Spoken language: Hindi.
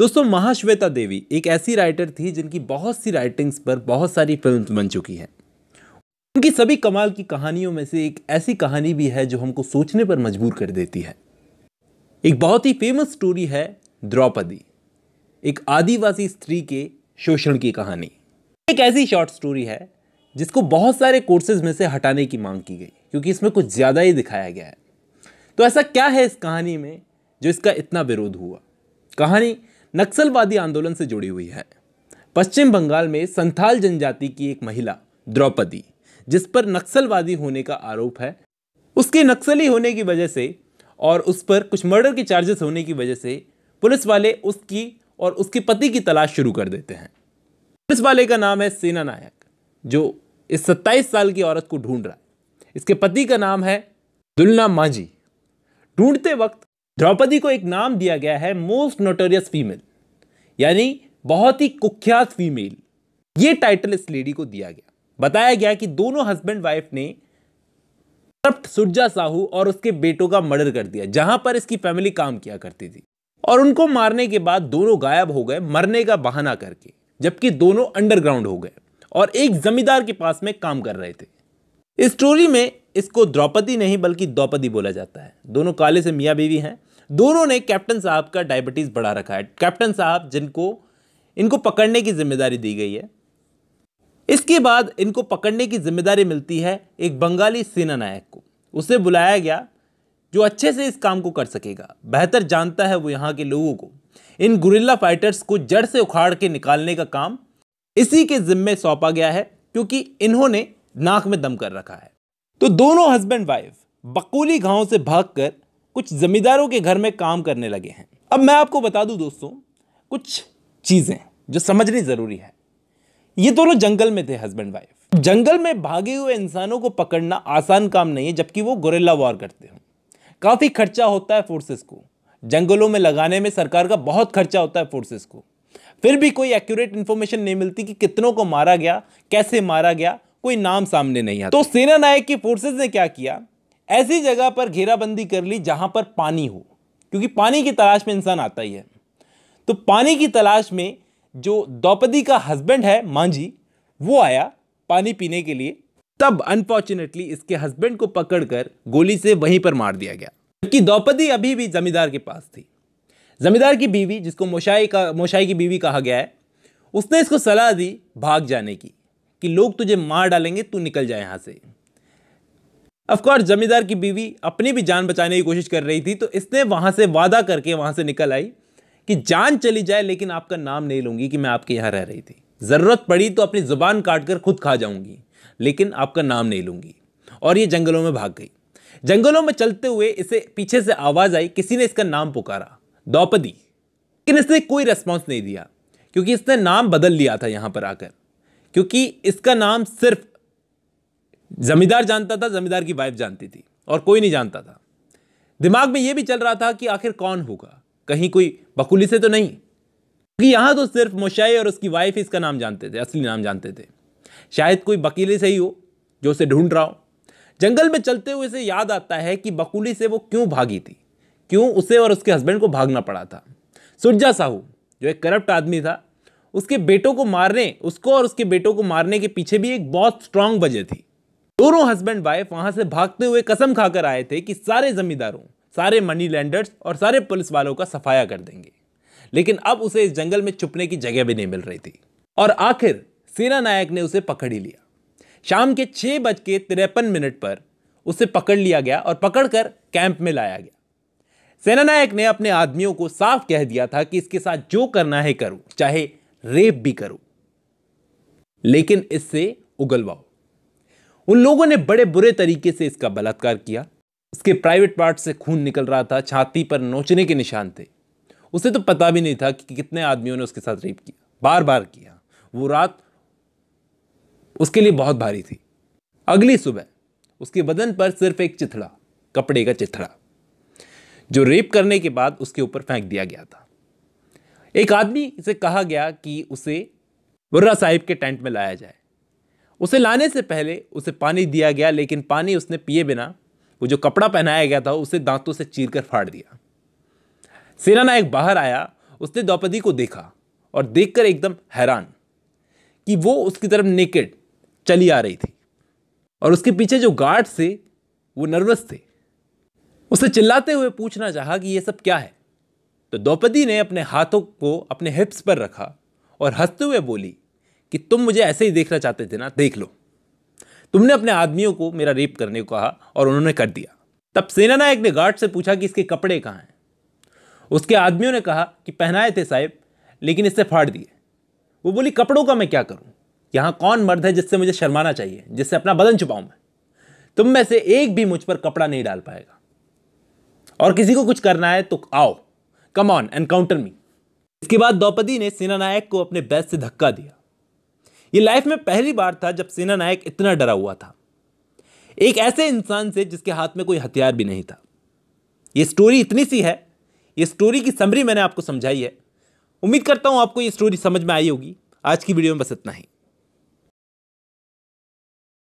दोस्तों महाश्वेता देवी एक ऐसी राइटर थी जिनकी बहुत सी राइटिंग्स पर बहुत सारी फिल्म बन चुकी हैं उनकी सभी कमाल की कहानियों में से एक ऐसी कहानी भी है जो हमको सोचने पर मजबूर कर देती है एक बहुत ही फेमस स्टोरी है द्रौपदी एक आदिवासी स्त्री के शोषण की कहानी एक ऐसी शॉर्ट स्टोरी है जिसको बहुत सारे कोर्सेज में से हटाने की मांग की गई क्योंकि इसमें कुछ ज़्यादा ही दिखाया गया है तो ऐसा क्या है इस कहानी में जो इसका इतना विरोध हुआ कहानी नक्सलवादी आंदोलन से जुड़ी हुई है पश्चिम बंगाल में संथाल जनजाति की एक महिला द्रौपदी जिस पर नक्सलवादी होने का आरोप है उसके नक्सली होने की वजह से और उस पर कुछ मर्डर के चार्जेस होने की वजह से पुलिस वाले उसकी और उसके पति की तलाश शुरू कर देते हैं पुलिस वाले का नाम है सेना नायक जो इस 27 साल की औरत को ढूंढ रहा है इसके पति का नाम है दुलना मांझी ढूंढते वक्त द्रौपदी को एक नाम दिया गया है मोस्ट नोटोरियस फीमेल यानी बहुत ही कुख्यात फीमेल ये टाइटल इस लेडी को दिया गया बताया गया कि दोनों हस्बैंड वाइफ ने करप्ट सुरजा साहू और उसके बेटों का मर्डर कर दिया जहां पर इसकी फैमिली काम किया करती थी और उनको मारने के बाद दोनों गायब हो गए मरने का बहाना करके जबकि दोनों अंडरग्राउंड हो गए और एक जमींदार के पास में काम कर रहे थे इस स्टोरी में इसको द्रौपदी नहीं बल्कि द्रौपदी बोला जाता है दोनों काले से मियाँ बीवी हैं दोनों ने कैप्टन साहब का डायबिटीज़ बढ़ा रखा है कैप्टन साहब जिनको इनको पकड़ने की जिम्मेदारी दी गई है इसके बाद इनको पकड़ने की जिम्मेदारी मिलती है एक बंगाली सेना नायक को उसे बुलाया गया जो अच्छे से इस काम को कर सकेगा बेहतर जानता है वो यहाँ के लोगों को इन गुरिल्ला फाइटर्स को जड़ से उखाड़ के निकालने का काम इसी के जिम्मे सौंपा गया है क्योंकि इन्होंने नाक में दम कर रखा है तो दोनों हस्बैंड वाइफ बकूली गांव से भागकर कुछ ज़मींदारों के घर में काम करने लगे हैं अब मैं आपको बता दूं दोस्तों कुछ चीज़ें जो समझनी ज़रूरी है ये दोनों जंगल में थे हस्बैंड वाइफ जंगल में भागे हुए इंसानों को पकड़ना आसान काम नहीं है जबकि वो गोरेला वॉर करते हैं काफ़ी खर्चा होता है फोर्सेस को जंगलों में लगाने में सरकार का बहुत खर्चा होता है फोर्सेस को फिर भी कोई एक्यूरेट इंफॉर्मेशन नहीं मिलती कि कितनों को मारा गया कैसे मारा गया कोई नाम सामने नहीं आता तो सेना नायक की फोर्सेज ने क्या किया ऐसी जगह पर घेराबंदी कर ली जहां पर पानी हो क्योंकि पानी की तलाश में इंसान आता ही है तो पानी की तलाश में जो द्रौपदी का हस्बैंड है मांझी वो आया पानी पीने के लिए तब अनफॉर्चुनेटली इसके हस्बैंड को पकड़कर गोली से वहीं पर मार दिया गया जबकि द्रौपदी अभी भी जमींदार के पास थी जमींदार की बीवी जिसको मोशाई का मोशाई की बीवी कहा गया है उसने इसको सलाह दी भाग जाने की कि लोग तुझे मार डालेंगे तू निकल जाए यहाँ से अफकोर्स जमींदार की बीवी अपनी भी जान बचाने की कोशिश कर रही थी तो इसने वहाँ से वादा करके वहाँ से निकल आई कि जान चली जाए लेकिन आपका नाम नहीं लूँगी कि मैं आपके यहाँ रह रही थी ज़रूरत पड़ी तो अपनी ज़ुबान काट कर खुद खा जाऊँगी लेकिन आपका नाम नहीं लूँगी और ये जंगलों में भाग गई जंगलों में चलते हुए इसे पीछे से आवाज़ आई किसी ने इसका नाम पुकारा द्रौपदी लेकिन इसने कोई रेस्पॉन्स नहीं दिया क्योंकि इसने नाम बदल लिया था यहाँ पर आकर क्योंकि इसका नाम सिर्फ जमींदार जानता था जमींदार की वाइफ जानती थी और कोई नहीं जानता था दिमाग में यह भी चल रहा था कि आखिर कौन होगा कहीं कोई बकुली से तो नहीं क्योंकि यहाँ तो सिर्फ मोशाई और उसकी वाइफ इसका नाम जानते थे असली नाम जानते थे शायद कोई बकीले से ही हो जो उसे ढूंढ रहा हो जंगल में चलते हुए उसे याद आता है कि बकुली से वो क्यों भागी थी क्यों उसे और उसके हस्बैंड को भागना पड़ा था सुरजा साहू जो एक करप्ट आदमी था उसके बेटों को मारने उसको और उसके बेटों को मारने के पीछे भी एक बहुत स्ट्रांग वजह थी दोनों हस्बैंड वाइफ वहां से भागते हुए कसम खाकर आए थे कि सारे जमींदारों सारे मनी लैंडर्स और सारे पुलिस वालों का सफाया कर देंगे लेकिन अब उसे इस जंगल में छुपने की जगह भी नहीं मिल रही थी और आखिर सेना नायक ने उसे पकड़ ही लिया शाम के छह बज के तिरपन मिनट पर उसे पकड़ लिया गया और पकड़कर कैंप में लाया गया सेना नायक ने अपने आदमियों को साफ कह दिया था कि इसके साथ जो करना है करो चाहे रेप भी करो लेकिन इससे उगलवाओ उन लोगों ने बड़े बुरे तरीके से इसका बलात्कार किया उसके प्राइवेट पार्ट से खून निकल रहा था छाती पर नोचने के निशान थे उसे तो पता भी नहीं था कि कितने आदमियों ने उसके साथ रेप किया बार बार किया वो रात उसके लिए बहुत भारी थी अगली सुबह उसके बदन पर सिर्फ एक चिथड़ा कपड़े का चिथड़ा जो रेप करने के बाद उसके ऊपर फेंक दिया गया था एक आदमी से कहा गया कि उसे बुर्रा साहिब के टेंट में लाया जाए उसे लाने से पहले उसे पानी दिया गया लेकिन पानी उसने पिए बिना वो जो कपड़ा पहनाया गया था उसे दांतों से चीर कर फाड़ दिया सेनानायक बाहर आया उसने द्रौपदी को देखा और देखकर एकदम हैरान कि वो उसकी तरफ नेकेड चली आ रही थी और उसके पीछे जो गार्ड थे वो नर्वस थे उसे चिल्लाते हुए पूछना चाहा कि ये सब क्या है तो द्रौपदी ने अपने हाथों को अपने हिप्स पर रखा और हंसते हुए बोली कि तुम मुझे ऐसे ही देखना चाहते थे ना देख लो तुमने अपने आदमियों को मेरा रेप करने को कहा और उन्होंने कर दिया तब सेनानायक ने गार्ड से पूछा कि इसके कपड़े कहाँ हैं उसके आदमियों ने कहा कि पहनाए थे साहेब लेकिन इससे फाड़ दिए वो बोली कपड़ों का मैं क्या करूँ यहाँ कौन मर्द है जिससे मुझे शर्माना चाहिए जिससे अपना बदन छुपाऊँ मैं तुम में से एक भी मुझ पर कपड़ा नहीं डाल पाएगा और किसी को कुछ करना है तो आओ कम ऑन एनकाउंटर मी इसके बाद द्रौपदी ने सेनानायक को अपने बैस से धक्का दिया ये लाइफ में पहली बार था जब सेना नायक इतना डरा हुआ था एक ऐसे इंसान से जिसके हाथ में कोई हथियार भी नहीं था ये स्टोरी इतनी सी है ये स्टोरी की समरी मैंने आपको समझाई है उम्मीद करता हूँ आपको ये स्टोरी समझ में आई होगी आज की वीडियो में बस इतना ही